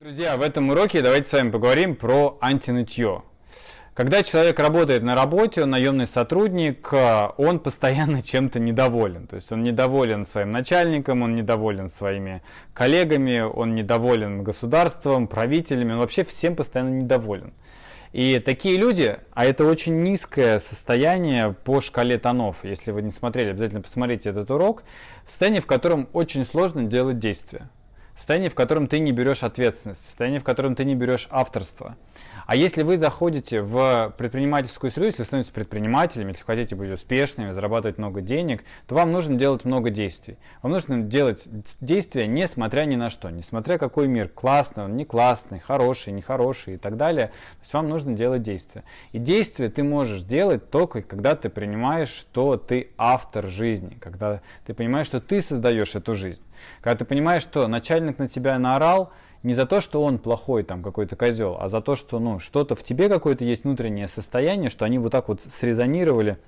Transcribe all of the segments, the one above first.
Друзья, в этом уроке давайте с вами поговорим про антинытье. Когда человек работает на работе, он наемный сотрудник, э, он постоянно чем-то недоволен. То есть он недоволен своим начальником, он недоволен своими коллегами, он недоволен государством, правителями, он вообще всем постоянно недоволен. И такие люди, а это очень низкое состояние по шкале тонов, если вы не смотрели, обязательно посмотрите этот урок, в состояние, в котором очень сложно делать действия. Состояние, в котором ты не берешь ответственность, состояние, в котором ты не берешь авторство. А если вы заходите в предпринимательскую среду, если становитесь предпринимателем, если хотите быть успешными, зарабатывать много денег, то вам нужно делать много действий. Вам нужно делать действия несмотря ни на что, несмотря какой мир, классный он, не классный, хороший, нехороший и так далее. То есть вам нужно делать действия. И действия ты можешь делать только, когда ты принимаешь, что ты автор жизни, когда ты понимаешь, что ты создаешь эту жизнь. Когда ты понимаешь, что начальник на тебя наорал, не за то, что он плохой там какой-то козел, а за то, что ну что-то в тебе какое-то есть внутреннее состояние, что они вот так вот срезонировали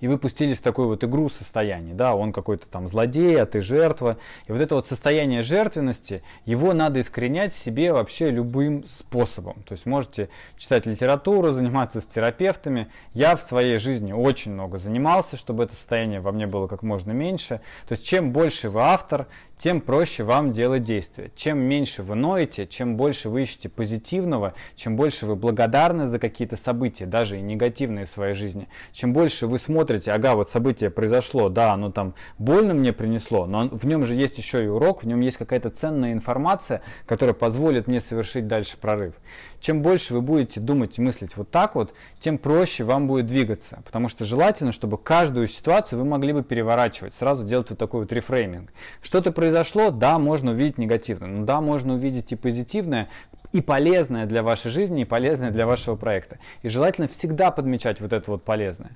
и вы пустились в такую вот игру состояний, да, он какой-то там злодей, а ты жертва. И вот это вот состояние жертвенности, его надо искоренять себе вообще любым способом. То есть можете читать литературу, заниматься с терапевтами. Я в своей жизни очень много занимался, чтобы это состояние во мне было как можно меньше. То есть чем больше вы автор, тем проще вам делать действия. Чем меньше вы ноете, чем больше вы ищете позитивного, чем больше вы благодарны за какие-то события, даже и негативные в своей жизни, чем больше вы смотрите, ага, вот событие произошло, да, оно там больно мне принесло, но в нем же есть еще и урок, в нем есть какая-то ценная информация, которая позволит мне совершить дальше прорыв. Чем больше вы будете думать и мыслить вот так вот, тем проще вам будет двигаться, потому что желательно, чтобы каждую ситуацию вы могли бы переворачивать, сразу делать вот такой вот рефрейминг. Что-то происходит произошло, да, можно увидеть негативное, но да, можно увидеть и позитивное, и полезное для вашей жизни, и полезное для вашего проекта. И желательно всегда подмечать вот это вот полезное.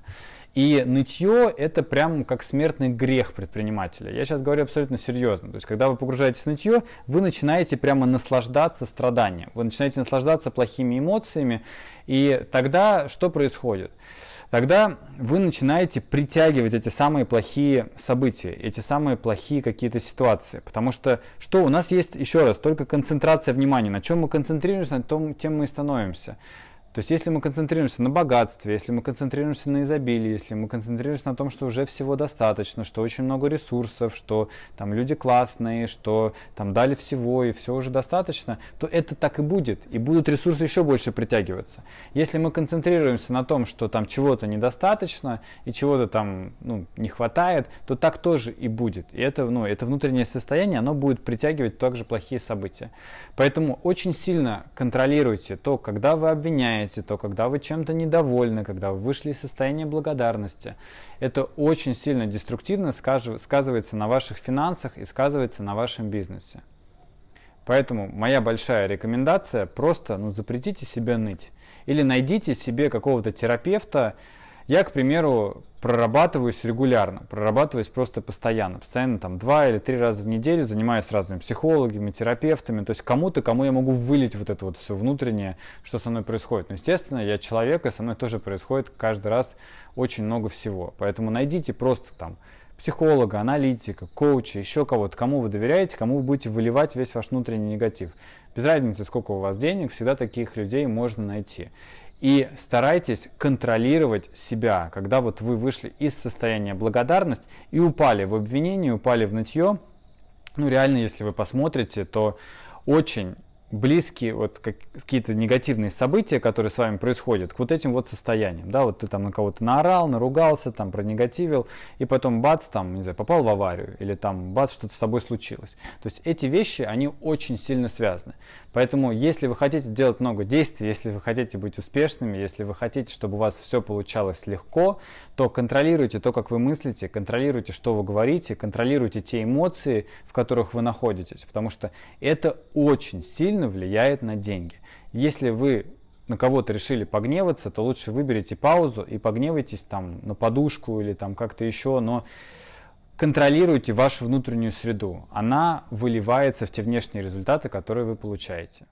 И нытье – это прям как смертный грех предпринимателя. Я сейчас говорю абсолютно серьезно. То есть, когда вы погружаетесь в нытье, вы начинаете прямо наслаждаться страданием. Вы начинаете наслаждаться плохими эмоциями. И тогда что происходит? тогда вы начинаете притягивать эти самые плохие события, эти самые плохие какие-то ситуации. Потому что что у нас есть, еще раз, только концентрация внимания. На чем мы концентрируемся, на том, тем мы и становимся. То есть если мы концентрируемся на богатстве, если мы концентрируемся на изобилии, если мы концентрируемся на том, что уже всего достаточно, что очень много ресурсов, что там люди классные, что там дали всего и все уже достаточно, то это так и будет. И будут ресурсы еще больше притягиваться. Если мы концентрируемся на том, что там чего-то недостаточно и чего-то там ну, не хватает, то так тоже и будет. И это, ну, это внутреннее состояние, оно будет притягивать также плохие события. Поэтому очень сильно контролируйте то, когда вы обвиняете, выполняете, то когда вы чем-то недовольны, когда вы вышли из состояния благодарности, это очень сильно деструктивно сказывается на ваших финансах и сказывается на вашем бизнесе. Поэтому моя большая рекомендация просто ну, запретите себе ныть. Или найдите себе какого-то терапевта, я, к примеру, прорабатываюсь регулярно, прорабатываюсь просто постоянно, постоянно там два или три раза в неделю занимаюсь разными психологами, терапевтами, то есть кому-то, кому я могу вылить вот это вот все внутреннее, что со мной происходит. Но, естественно, я человек, и со мной тоже происходит каждый раз очень много всего. Поэтому найдите просто там психолога, аналитика, коуча, еще кого-то, кому вы доверяете, кому вы будете выливать весь ваш внутренний негатив. Без разницы, сколько у вас денег, всегда таких людей можно найти. И старайтесь контролировать себя, когда вот вы вышли из состояния благодарность и упали в обвинение, упали в нытье. Ну реально, если вы посмотрите, то очень близкие вот какие-то негативные события, которые с вами происходят, к вот этим вот состояниям, да, вот ты там на кого-то наорал, наругался, там пронегативил, и потом бац, там, не знаю, попал в аварию, или там бац, что-то с тобой случилось. То есть эти вещи, они очень сильно связаны. Поэтому, если вы хотите делать много действий, если вы хотите быть успешными, если вы хотите, чтобы у вас все получалось легко, то контролируйте то, как вы мыслите, контролируйте, что вы говорите, контролируйте те эмоции, в которых вы находитесь, потому что это очень сильно негативно влияет на деньги. Если вы на кого-то решили погневаться, то лучше выберите паузу и погневайтесь там на подушку или там как-то еще, но контролируйте вашу внутреннюю среду. Она выливается в те внешние результаты, которые вы получаете.